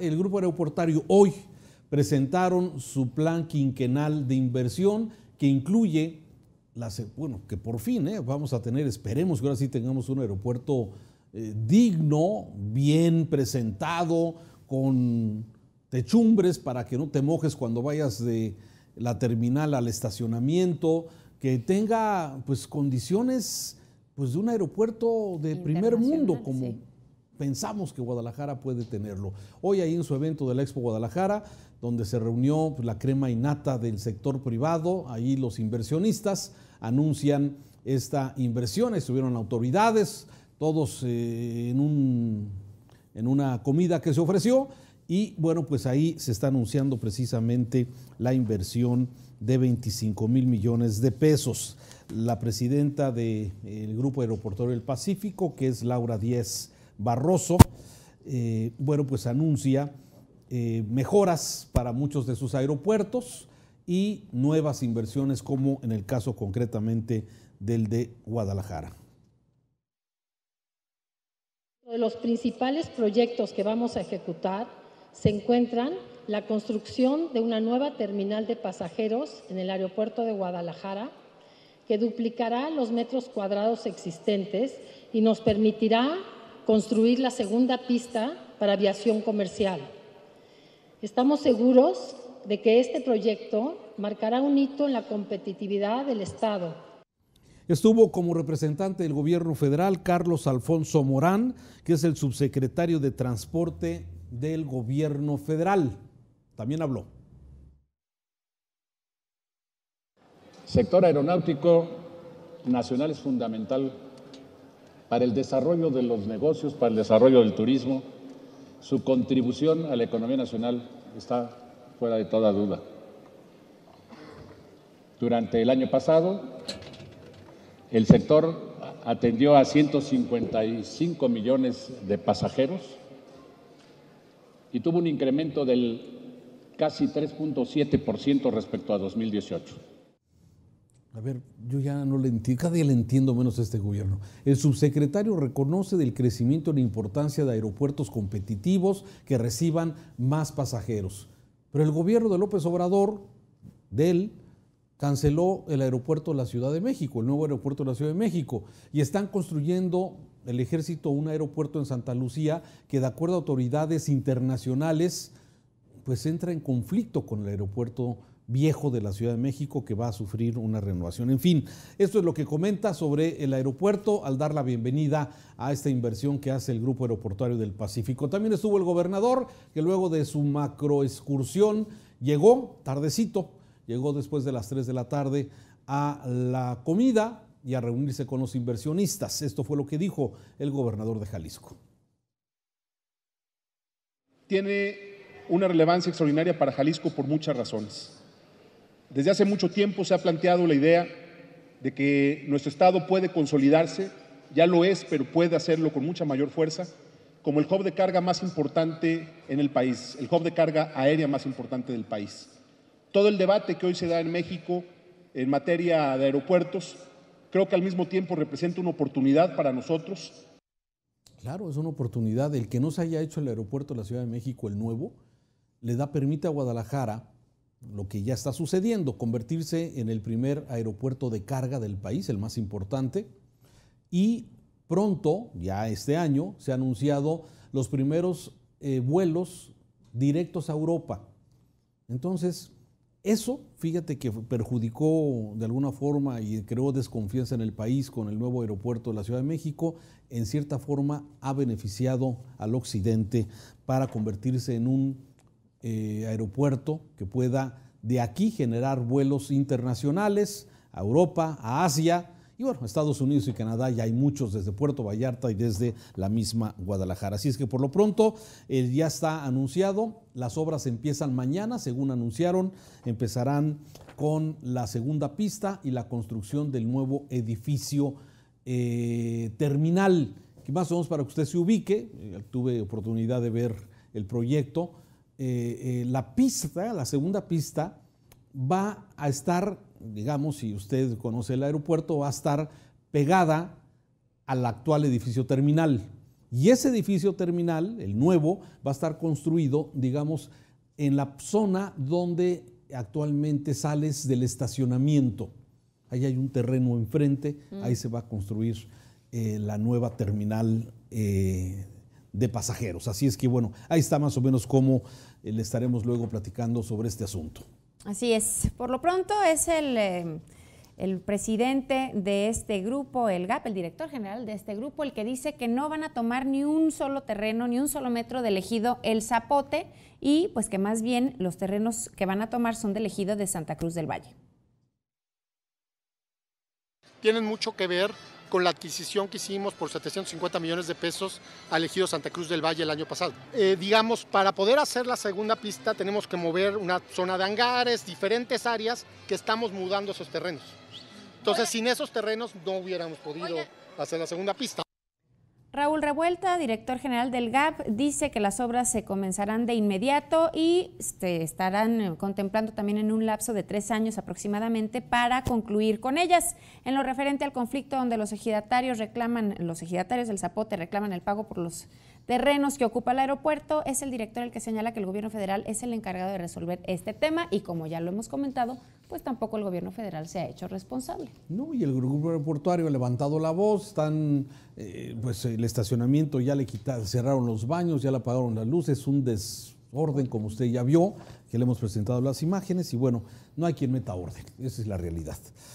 el Grupo Aeroportario hoy presentaron su plan quinquenal de inversión que incluye, bueno, que por fin eh, vamos a tener, esperemos que ahora sí tengamos un aeropuerto eh, digno, bien presentado, con techumbres para que no te mojes cuando vayas de la terminal al estacionamiento, que tenga pues condiciones pues de un aeropuerto de primer mundo como pensamos que Guadalajara puede tenerlo. Hoy ahí en su evento de la Expo Guadalajara, donde se reunió pues, la crema y nata del sector privado, ahí los inversionistas anuncian esta inversión, estuvieron autoridades, todos eh, en, una comida que se ofreció y bueno, pues ahí se está anunciando precisamente la inversión de 25 mil millones de pesos. La presidenta del Grupo Aeroportuario del Pacífico, que es Laura Díez, Barroso, eh, bueno, pues anuncia eh, mejoras para muchos de sus aeropuertos y nuevas inversiones como en el caso concretamente del de Guadalajara. De los principales proyectos que vamos a ejecutar se encuentran la construcción de una nueva terminal de pasajeros en el aeropuerto de Guadalajara, que duplicará los metros cuadrados existentes y nos permitirá construir la segunda pista para aviación comercial. Estamos seguros de que este proyecto marcará un hito en la competitividad del Estado. Estuvo como representante del gobierno federal Carlos Alfonso Morán, que es el subsecretario de Transporte del gobierno federal. También habló. sector aeronáutico nacional es fundamental para el desarrollo de los negocios, para el desarrollo del turismo. Su contribución a la economía nacional está fuera de toda duda. Durante el año pasado, el sector atendió a 155 millones de pasajeros y tuvo un incremento del casi 3.7% respecto a 2018. A ver, yo ya no le entiendo, cada día le entiendo menos a este gobierno. El subsecretario reconoce del crecimiento la importancia de aeropuertos competitivos que reciban más pasajeros. Pero el gobierno de López Obrador, de él, canceló el aeropuerto de la Ciudad de México, el nuevo aeropuerto de la Ciudad de México, y están construyendo el ejército un aeropuerto en Santa Lucía que de acuerdo a autoridades internacionales, pues entra en conflicto con el aeropuerto viejo de la Ciudad de México que va a sufrir una renovación. En fin, esto es lo que comenta sobre el aeropuerto al dar la bienvenida a esta inversión que hace el Grupo Aeroportuario del Pacífico. También estuvo el gobernador que luego de su macroexcursión llegó tardecito, llegó después de las 3 de la tarde a la comida y a reunirse con los inversionistas. Esto fue lo que dijo el gobernador de Jalisco. Tiene una relevancia extraordinaria para Jalisco por muchas razones desde hace mucho tiempo se ha planteado la idea de que nuestro Estado puede consolidarse, ya lo es, pero puede hacerlo con mucha mayor fuerza, como el hub de carga más importante en el país, el hub de carga aérea más importante del país. Todo el debate que hoy se da en México en materia de aeropuertos, creo que al mismo tiempo representa una oportunidad para nosotros. Claro, es una oportunidad. El que no se haya hecho el aeropuerto de la Ciudad de México, el nuevo, le da, permite a Guadalajara lo que ya está sucediendo, convertirse en el primer aeropuerto de carga del país, el más importante, y pronto, ya este año, se han anunciado los primeros eh, vuelos directos a Europa. Entonces, eso, fíjate que perjudicó de alguna forma y creó desconfianza en el país con el nuevo aeropuerto de la Ciudad de México, en cierta forma ha beneficiado al occidente para convertirse en un eh, aeropuerto que pueda de aquí generar vuelos internacionales a Europa, a Asia. Y bueno, Estados Unidos y Canadá ya hay muchos desde Puerto Vallarta y desde la misma Guadalajara. Así es que por lo pronto el eh, ya está anunciado. Las obras empiezan mañana, según anunciaron. Empezarán con la segunda pista y la construcción del nuevo edificio eh, terminal. Que más o menos para que usted se ubique, tuve oportunidad de ver el proyecto. Eh, eh, la pista, la segunda pista, va a estar, digamos, si usted conoce el aeropuerto, va a estar pegada al actual edificio terminal. Y ese edificio terminal, el nuevo, va a estar construido, digamos, en la zona donde actualmente sales del estacionamiento. Ahí hay un terreno enfrente, ahí mm. se va a construir eh, la nueva terminal de pasajeros. Así es que bueno, ahí está más o menos cómo eh, le estaremos luego platicando sobre este asunto. Así es. Por lo pronto es el, eh, presidente de este grupo, el GAP, el director general de este grupo, el que dice que no van a tomar ni un solo terreno, ni un solo metro del ejido El Zapote y pues que más bien los terrenos que van a tomar son del ejido de Santa Cruz del Valle. Tienen mucho que ver con la adquisición que hicimos por 750 millones de pesos al ejido Santa Cruz del Valle el año pasado. Eh, digamos, para poder hacer la segunda pista tenemos que mover una zona de hangares, diferentes áreas que estamos mudando esos terrenos. Entonces, sin esos terrenos no hubiéramos podido hacer la segunda pista. Raúl Revuelta, director general del GAP, dice que las obras se comenzarán de inmediato y se este, estarán eh, contemplando también en un lapso de tres años aproximadamente para concluir con ellas. En lo referente al conflicto donde los ejidatarios reclaman, los ejidatarios del Zapote reclaman el pago por los terrenos que ocupa el aeropuerto. Es el director el que señala que el gobierno federal es el encargado de resolver este tema y como ya lo hemos comentado, pues tampoco el gobierno federal se ha hecho responsable. No, y el grupo aeroportuario ha levantado la voz, están, eh, pues el estacionamiento ya le quitaron, cerraron los baños, ya le apagaron las luces, un desorden como usted ya vio, que le hemos presentado las imágenes y bueno, no hay quien meta orden, esa es la realidad.